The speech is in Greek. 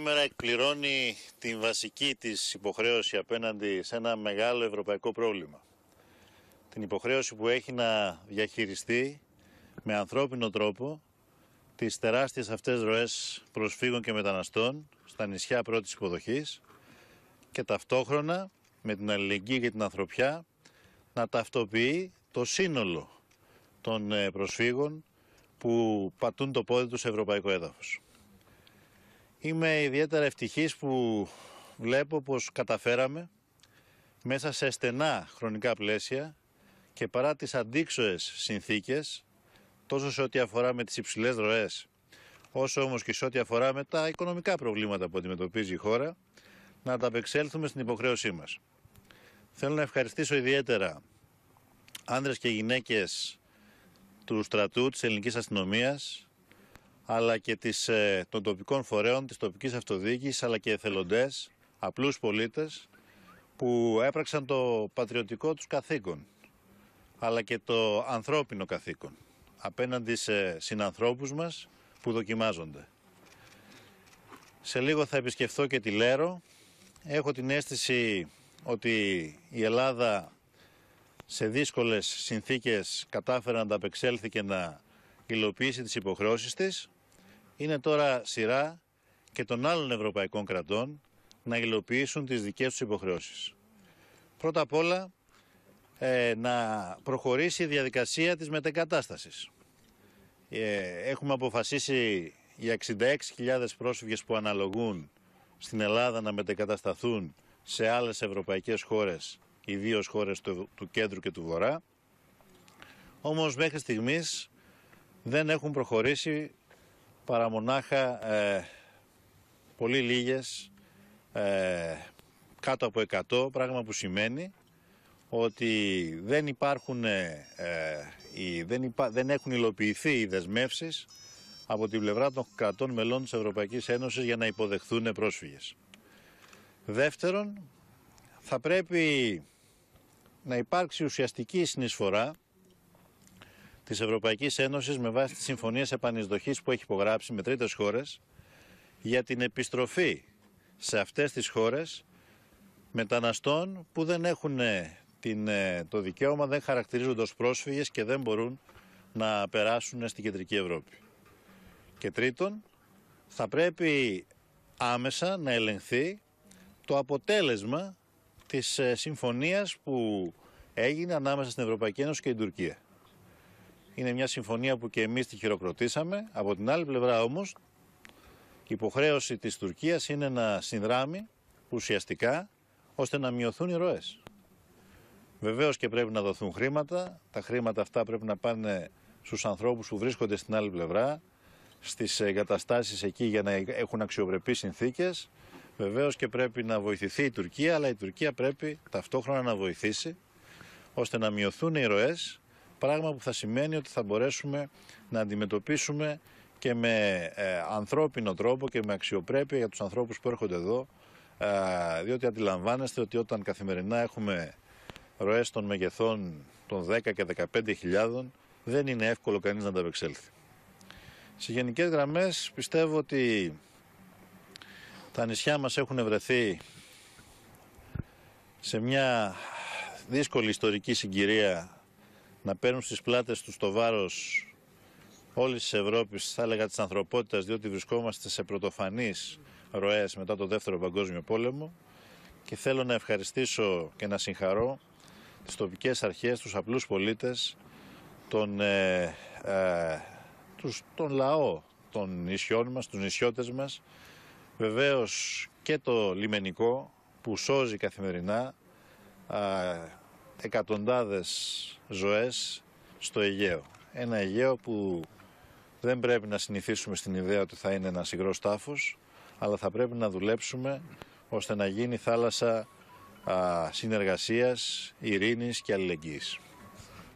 Σήμερα εκπληρώνει την βασική της υποχρέωση απέναντι σε ένα μεγάλο ευρωπαϊκό πρόβλημα. Την υποχρέωση που έχει να διαχειριστεί με ανθρώπινο τρόπο τις τεράστιες αυτές ροές προσφύγων και μεταναστών στα νησιά πρώτης υποδοχής και ταυτόχρονα με την αλληλεγγύη και την ανθρωπιά να ταυτοποιεί το σύνολο των ε, προσφύγων που πατούν το πόδι τους σε ευρωπαϊκό έδαφος. Είμαι ιδιαίτερα ευτυχής που βλέπω πως καταφέραμε μέσα σε στενά χρονικά πλαίσια και παρά τις αντίξωες συνθήκες, τόσο σε ό,τι αφορά με τις υψηλές ροές, όσο όμως και σε ό,τι αφορά με τα οικονομικά προβλήματα που αντιμετωπίζει η χώρα, να ανταπεξέλθουμε στην υποχρέωσή μας. Θέλω να ευχαριστήσω ιδιαίτερα άνδρες και γυναίκες του στρατού της ελληνικής αστυνομίας, αλλά και της, ε, των τοπικών φορέων, της τοπικής αυτοδιοίκησης, αλλά και εθελοντές, απλούς πολίτες που έπραξαν το πατριωτικό τους καθήκον, αλλά και το ανθρώπινο καθήκον απέναντι σε συνανθρώπους μας που δοκιμάζονται. Σε λίγο θα επισκεφθώ και τη Λέρο. Έχω την αίσθηση ότι η Ελλάδα σε δύσκολες συνθήκες κατάφερε να ανταπεξέλθει και να υλοποιήσει τις υποχρεώσεις της. Είναι τώρα σειρά και των άλλων ευρωπαϊκών κρατών να υλοποιήσουν τις δικές τους υποχρεώσεις. Πρώτα απ' όλα ε, να προχωρήσει η διαδικασία της μετεγκατάστασης. Ε, έχουμε αποφασίσει για 66.000 πρόσφυγες που αναλογούν στην Ελλάδα να μετεγκατασταθούν σε άλλες ευρωπαϊκές χώρες, ιδίως χώρες του, του κέντρου και του βορρά. Όμως μέχρι στιγμής δεν έχουν προχωρήσει παρά μονάχα ε, πολύ λίγες ε, κάτω από 100 πράγμα που σημαίνει ότι δεν υπάρχουν ε, ε δεν, δεν έχουν υλοποιηθεί οι δεσμεύσεις από την πλευρά των κρατών μελών της Ευρωπαϊκής Ένωσης για να υποδεχθούν πρόσφυγες. Δεύτερον, θα πρέπει να υπάρξει ουσιαστική συνεισφορά της Ευρωπαϊκής Ένωσης με βάση τις συμφωνίες επανεισδοχής που έχει υπογράψει με τρίτες χώρες για την επιστροφή σε αυτές τις χώρες μεταναστών που δεν έχουν ε, την, ε, το δικαίωμα, δεν χαρακτηρίζονται ως πρόσφυγες και δεν μπορούν να περάσουν στην κεντρική Ευρώπη. Και τρίτον, θα πρέπει άμεσα να ελεγχθεί το αποτέλεσμα της ε, συμφωνίας που έγινε ανάμεσα στην Ευρωπαϊκή Ένωση και την Τουρκία. Είναι μια συμφωνία που και εμείς τη χειροκροτήσαμε. Από την άλλη πλευρά όμως, η υποχρέωση της Τουρκίας είναι να συνδράμει ουσιαστικά ώστε να μειωθούν οι ροές. Βεβαίως και πρέπει να δοθούν χρήματα. Τα χρήματα αυτά πρέπει να πάνε στους ανθρώπους που βρίσκονται στην άλλη πλευρά, στις εγκαταστάσεις εκεί για να έχουν αξιοπρεπείς συνθήκες. Βεβαίως και πρέπει να βοηθηθεί η Τουρκία, αλλά η Τουρκία πρέπει ταυτόχρονα να βοηθήσει ώστε να μειωθούν οι ροές Πράγμα που θα σημαίνει ότι θα μπορέσουμε να αντιμετωπίσουμε και με ε, ανθρώπινο τρόπο και με αξιοπρέπεια για τους ανθρώπους που έρχονται εδώ ε, διότι αντιλαμβάνεστε ότι όταν καθημερινά έχουμε ροές των μεγεθών των 10 και 15 χιλιάδων δεν είναι εύκολο κανείς να τα απεξέλθει. Σε γενικές γραμμές πιστεύω ότι τα νησιά μας έχουν βρεθεί σε μια δύσκολη ιστορική συγκυρία να παίρνουν στις πλάτες τους το βάρος όλης της Ευρώπης, θα έλεγα της ανθρωπότητας, διότι βρισκόμαστε σε πρωτοφανείς ροές μετά το Δεύτερο Παγκόσμιο Πόλεμο και θέλω να ευχαριστήσω και να συγχαρώ τις τοπικές αρχές, τους απλούς πολίτες, τον, ε, ε τους, τον λαό των νησιών μας, τους νησιώτες μας, βεβαίως και το λιμενικό που σώζει καθημερινά εκατοντάδες ζωές στο Αιγαίο. Ένα Αιγαίο που δεν πρέπει να συνηθίσουμε στην ιδέα ότι θα είναι ένα υγρό τάφος, αλλά θα πρέπει να δουλέψουμε ώστε να γίνει θάλασσα α, συνεργασίας, ειρήνης και αλληλεγγύης.